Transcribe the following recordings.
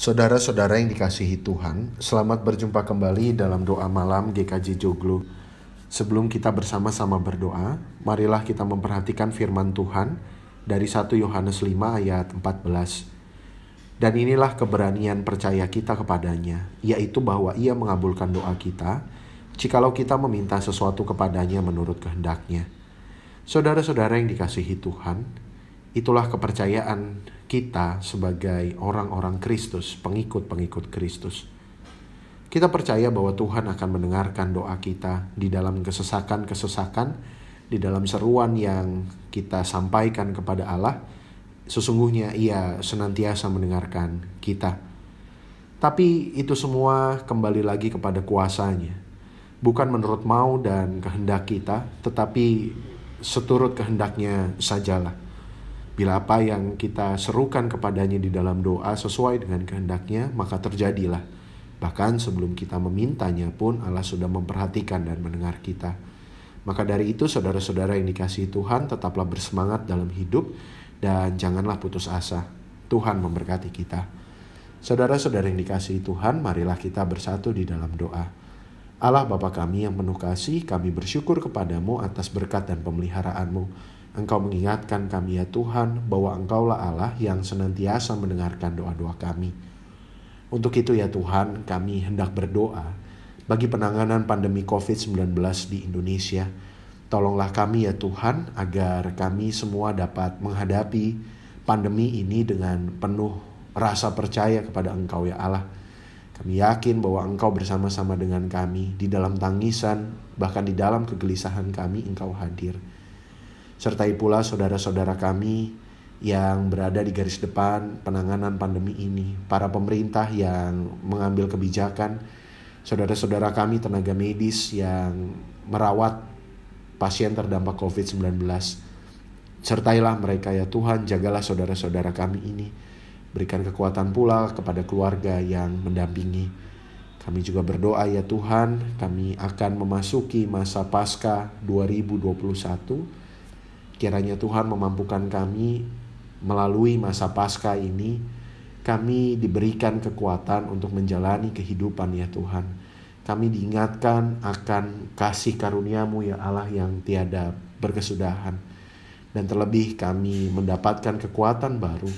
Saudara-saudara yang dikasihi Tuhan, selamat berjumpa kembali dalam doa malam GKJ Joglo. Sebelum kita bersama-sama berdoa, marilah kita memperhatikan firman Tuhan dari 1 Yohanes 5 ayat 14. Dan inilah keberanian percaya kita kepadanya, yaitu bahwa ia mengabulkan doa kita, jikalau kita meminta sesuatu kepadanya menurut kehendaknya. Saudara-saudara yang dikasihi Tuhan, Itulah kepercayaan kita sebagai orang-orang Kristus, pengikut-pengikut Kristus. Kita percaya bahwa Tuhan akan mendengarkan doa kita di dalam kesesakan-kesesakan, di dalam seruan yang kita sampaikan kepada Allah. Sesungguhnya Ia senantiasa mendengarkan kita. Tapi itu semua kembali lagi kepada kuasanya. Bukan menurut mau dan kehendak kita, tetapi seturut kehendaknya sajalah Bila apa yang kita serukan kepadanya di dalam doa sesuai dengan kehendaknya, maka terjadilah. Bahkan sebelum kita memintanya pun Allah sudah memperhatikan dan mendengar kita. Maka dari itu saudara-saudara yang dikasihi Tuhan tetaplah bersemangat dalam hidup dan janganlah putus asa. Tuhan memberkati kita. Saudara-saudara yang dikasihi Tuhan, marilah kita bersatu di dalam doa. Allah Bapa kami yang penuh kasih, kami bersyukur kepadamu atas berkat dan pemeliharaanmu. Engkau mengingatkan kami ya Tuhan bahwa Engkaulah Allah yang senantiasa mendengarkan doa-doa kami. Untuk itu ya Tuhan, kami hendak berdoa bagi penanganan pandemi COVID-19 di Indonesia. Tolonglah kami ya Tuhan agar kami semua dapat menghadapi pandemi ini dengan penuh rasa percaya kepada Engkau ya Allah. Kami yakin bahwa Engkau bersama-sama dengan kami di dalam tangisan, bahkan di dalam kegelisahan kami Engkau hadir. Sertai pula saudara-saudara kami yang berada di garis depan penanganan pandemi ini, para pemerintah yang mengambil kebijakan, saudara-saudara kami tenaga medis yang merawat pasien terdampak COVID-19. Sertailah mereka ya Tuhan, jagalah saudara-saudara kami ini. Berikan kekuatan pula kepada keluarga yang mendampingi. Kami juga berdoa ya Tuhan, kami akan memasuki masa Paskah 2021 Kiranya Tuhan memampukan kami melalui masa pasca ini, kami diberikan kekuatan untuk menjalani kehidupan ya Tuhan. Kami diingatkan akan kasih karuniamu ya Allah yang tiada berkesudahan. Dan terlebih kami mendapatkan kekuatan baru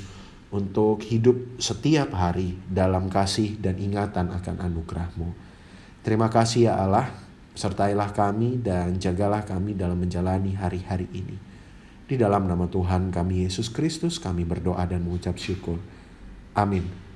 untuk hidup setiap hari dalam kasih dan ingatan akan anugerahmu. Terima kasih ya Allah, sertailah kami dan jagalah kami dalam menjalani hari-hari ini. Di dalam nama Tuhan kami Yesus Kristus kami berdoa dan mengucap syukur. Amin.